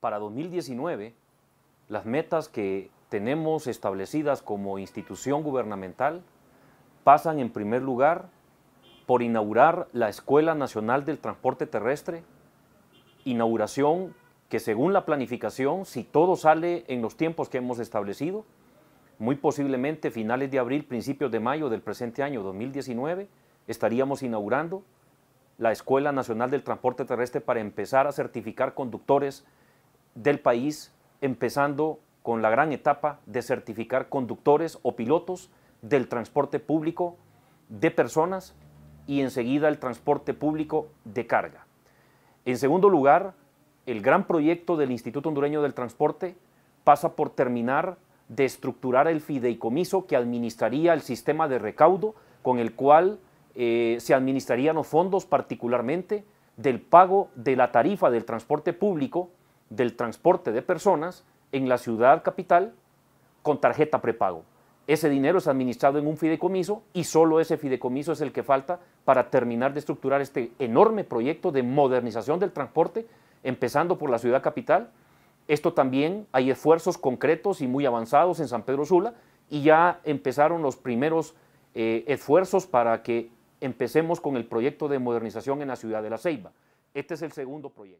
para 2019, las metas que tenemos establecidas como institución gubernamental pasan en primer lugar por inaugurar la Escuela Nacional del Transporte Terrestre, inauguración que según la planificación, si todo sale en los tiempos que hemos establecido, muy posiblemente finales de abril, principios de mayo del presente año 2019, estaríamos inaugurando la Escuela Nacional del Transporte Terrestre para empezar a certificar conductores del país, empezando con la gran etapa de certificar conductores o pilotos del transporte público de personas y enseguida el transporte público de carga. En segundo lugar, el gran proyecto del Instituto Hondureño del Transporte pasa por terminar de estructurar el fideicomiso que administraría el sistema de recaudo con el cual eh, se administrarían los fondos particularmente del pago de la tarifa del transporte público del transporte de personas en la ciudad capital con tarjeta prepago. Ese dinero es administrado en un fideicomiso y solo ese fideicomiso es el que falta para terminar de estructurar este enorme proyecto de modernización del transporte, empezando por la ciudad capital. Esto también hay esfuerzos concretos y muy avanzados en San Pedro Sula y ya empezaron los primeros eh, esfuerzos para que empecemos con el proyecto de modernización en la ciudad de La Ceiba. Este es el segundo proyecto.